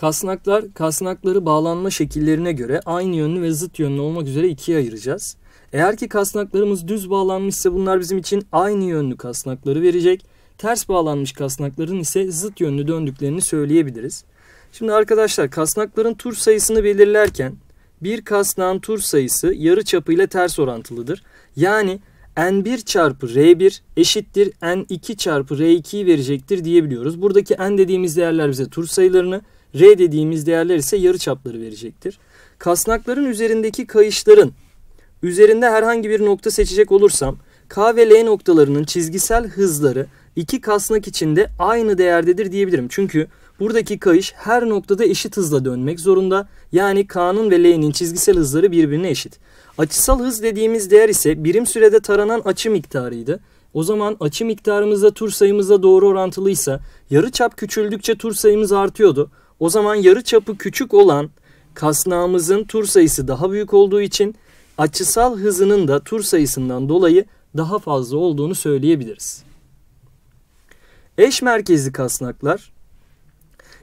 Kasnaklar, kasnakları bağlanma şekillerine göre aynı yönlü ve zıt yönlü olmak üzere ikiye ayıracağız. Eğer ki kasnaklarımız düz bağlanmışsa bunlar bizim için aynı yönlü kasnakları verecek. Ters bağlanmış kasnakların ise zıt yönlü döndüklerini söyleyebiliriz. Şimdi arkadaşlar kasnakların tur sayısını belirlerken bir kasnağın tur sayısı yarı çapıyla ters orantılıdır. Yani n1 çarpı r1 eşittir n2 çarpı r2'yi verecektir diyebiliyoruz. Buradaki n dediğimiz değerler bize tur sayılarını, r dediğimiz değerler ise yarıçapları verecektir. Kasnakların üzerindeki kayışların üzerinde herhangi bir nokta seçecek olursam K ve L noktalarının çizgisel hızları iki kasnak içinde aynı değerdedir diyebilirim. Çünkü Buradaki kayış her noktada eşit hızla dönmek zorunda. Yani K'nın ve L'nin çizgisel hızları birbirine eşit. Açısal hız dediğimiz değer ise birim sürede taranan açı miktarıydı. O zaman açı miktarımızda tur sayımıza doğru orantılıysa çap küçüldükçe tur sayımız artıyordu. O zaman yarı çapı küçük olan kasnağımızın tur sayısı daha büyük olduğu için açısal hızının da tur sayısından dolayı daha fazla olduğunu söyleyebiliriz. Eş merkezli kasnaklar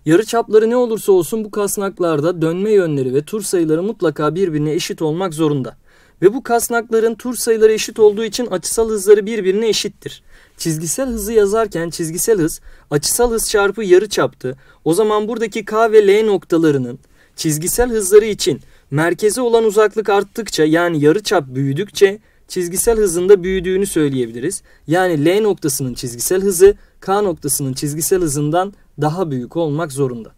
Yarı çapları ne olursa olsun bu kasnaklarda dönme yönleri ve tur sayıları mutlaka birbirine eşit olmak zorunda. Ve bu kasnakların tur sayıları eşit olduğu için açısal hızları birbirine eşittir. Çizgisel hızı yazarken çizgisel hız açısal hız çarpı yarı çaptı. O zaman buradaki K ve L noktalarının çizgisel hızları için merkeze olan uzaklık arttıkça yani yarı çap büyüdükçe çizgisel hızında büyüdüğünü söyleyebiliriz. Yani L noktasının çizgisel hızı K noktasının çizgisel hızından daha büyük olmak zorunda.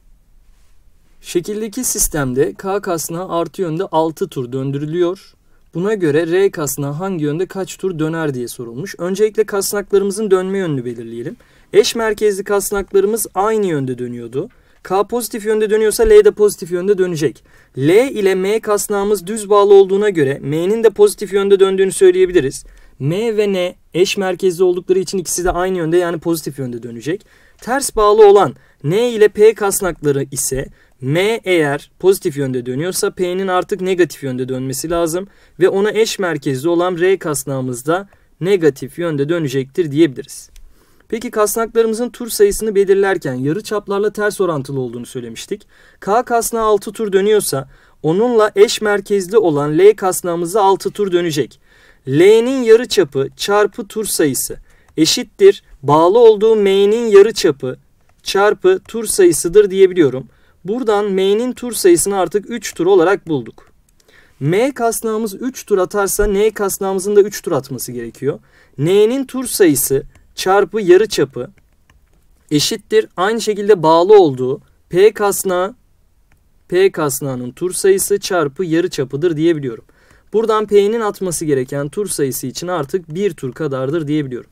Şekildeki sistemde K kasna artı yönde 6 tur döndürülüyor. Buna göre R kasna hangi yönde kaç tur döner diye sorulmuş. Öncelikle kasnaklarımızın dönme yönünü belirleyelim. Eş merkezli kasnaklarımız aynı yönde dönüyordu. K pozitif yönde dönüyorsa L de pozitif yönde dönecek. L ile M kasnağımız düz bağlı olduğuna göre M'nin de pozitif yönde döndüğünü söyleyebiliriz. M ve N eş merkezli oldukları için ikisi de aynı yönde yani pozitif yönde dönecek. Ters bağlı olan N ile P kasnakları ise M eğer pozitif yönde dönüyorsa P'nin artık negatif yönde dönmesi lazım ve ona eş merkezli olan R kasnağımızda negatif yönde dönecektir diyebiliriz. Peki kasnaklarımızın tur sayısını belirlerken yarı çaplarla ters orantılı olduğunu söylemiştik. K kasnağı 6 tur dönüyorsa onunla eş merkezli olan L kasnağımızda 6 tur dönecek. L'nin yarı çapı çarpı tur sayısı eşittir bağlı olduğu m'nin yarı çapı çarpı tur sayısıdır diyebiliyorum. Buradan m'nin tur sayısını artık 3 tur olarak bulduk. M kasnağımız 3 tur atarsa N kasnağımızın da 3 tur atması gerekiyor. N'nin tur sayısı çarpı yarı çapı eşittir. Aynı şekilde bağlı olduğu P kasnağı P kasnağının tur sayısı çarpı yarı çapıdır diyebiliyorum. Buradan P'nin atması gereken tur sayısı için artık bir tur kadardır diyebiliyorum.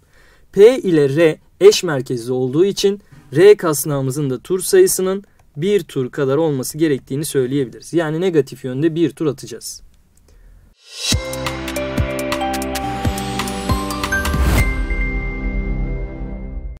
P ile R eş merkezli olduğu için R kasnağımızın da tur sayısının bir tur kadar olması gerektiğini söyleyebiliriz. Yani negatif yönde bir tur atacağız.